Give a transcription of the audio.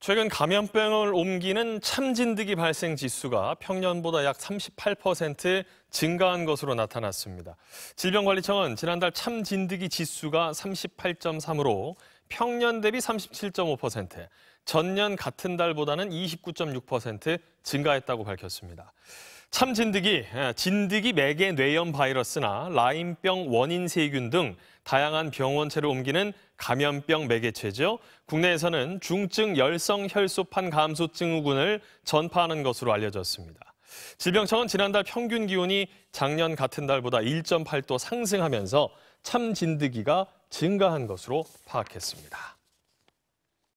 최근 감염병을 옮기는 참진드기 발생 지수가 평년보다 약 38% 증가한 것으로 나타났습니다. 질병관리청은 지난달 참진드기 지수가 38.3으로 평년 대비 37.5%, 전년 같은 달보다는 29.6% 증가했다고 밝혔습니다. 참진드기, 예, 진드기 매개 뇌염 바이러스나 라임병 원인 세균 등 다양한 병원체를 옮기는 감염병 매개체죠. 국내에서는 중증 열성 혈소판 감소증 후군을 전파하는 것으로 알려졌습니다. 질병청은 지난달 평균 기온이 작년 같은 달보다 1.8도 상승하면서 참진드기가 증가한 것으로 파악했습니다.